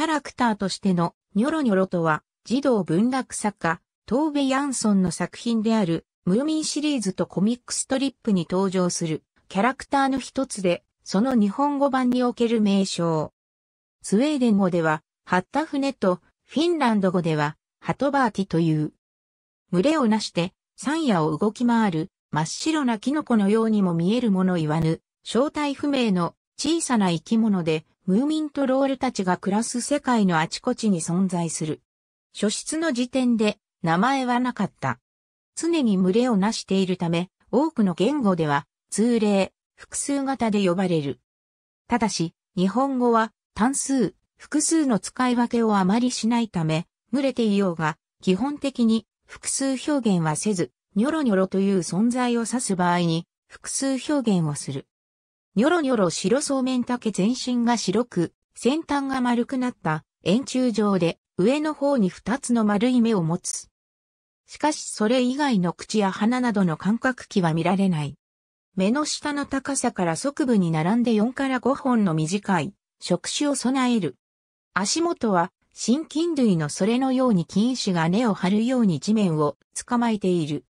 キャラクターとしてのニョロニョロとは、児童文学作家、トーベ・ヤンソンの作品である、ムーミンシリーズとコミックストリップに登場するキャラクターの一つで、その日本語版における名称。スウェーデン語では、ハッタフネと、フィンランド語では、ハトバーティという。群れをなして、山野を動き回る、真っ白なキノコのようにも見えるもの言わぬ、正体不明の小さな生き物で、ムーミントロールたちが暮らす世界のあちこちに存在する。初出の時点で名前はなかった。常に群れを成しているため、多くの言語では通例、複数型で呼ばれる。ただし、日本語は単数、複数の使い分けをあまりしないため、群れていようが、基本的に複数表現はせず、ニョロニョロという存在を指す場合に、複数表現をする。ニョロニョロ白そうめんけ全身が白く、先端が丸くなった円柱状で上の方に二つの丸い目を持つ。しかしそれ以外の口や鼻などの感覚器は見られない。目の下の高さから側部に並んで4から5本の短い触手を備える。足元は新菌類のそれのように菌糸が根を張るように地面を捕まえている。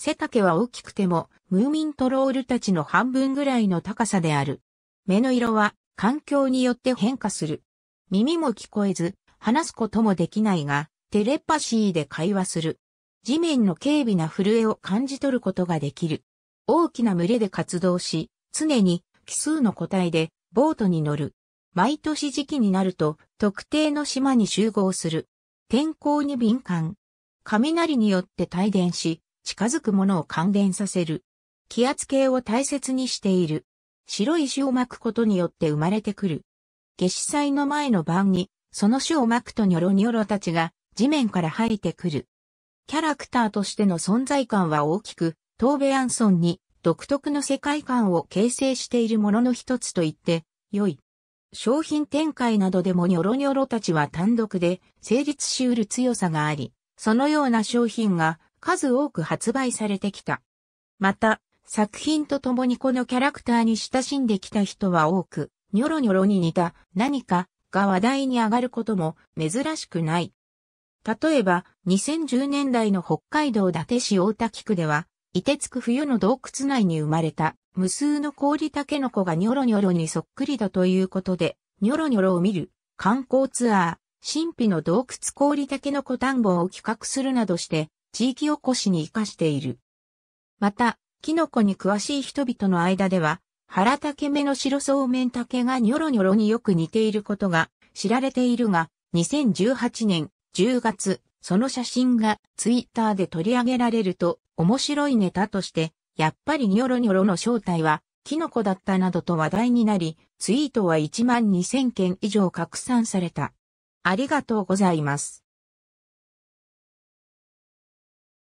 背丈は大きくても、ムーミントロールたちの半分ぐらいの高さである。目の色は環境によって変化する。耳も聞こえず、話すこともできないが、テレパシーで会話する。地面の軽微な震えを感じ取ることができる。大きな群れで活動し、常に奇数の個体でボートに乗る。毎年時期になると特定の島に集合する。天候に敏感。雷によって帯電し、近づくものを感電させる。気圧計を大切にしている。白い種を巻くことによって生まれてくる。夏至祭の前の晩に、その種を巻くとニョロニョロたちが地面から生えてくる。キャラクターとしての存在感は大きく、東部アンソンに独特の世界観を形成しているものの一つと言って、良い。商品展開などでもニョロニョロたちは単独で成立しうる強さがあり、そのような商品が数多く発売されてきた。また、作品とともにこのキャラクターに親しんできた人は多く、ニョロニョロに似た何かが話題に上がることも珍しくない。例えば、2010年代の北海道伊達市大田区では、凍てつく冬の洞窟内に生まれた無数の氷タケノコがニョロニョロにそっくりだということで、ニョロニョロを見る観光ツアー、神秘の洞窟氷タケノコ田んぼを企画するなどして地域おこしに活かしている。また、キノコに詳しい人々の間では、原竹目の白そうめん竹がニョロニョロによく似ていることが知られているが、2018年10月、その写真がツイッターで取り上げられると面白いネタとして、やっぱりニョロニョロの正体はキノコだったなどと話題になり、ツイートは1万2000件以上拡散された。ありがとうございます。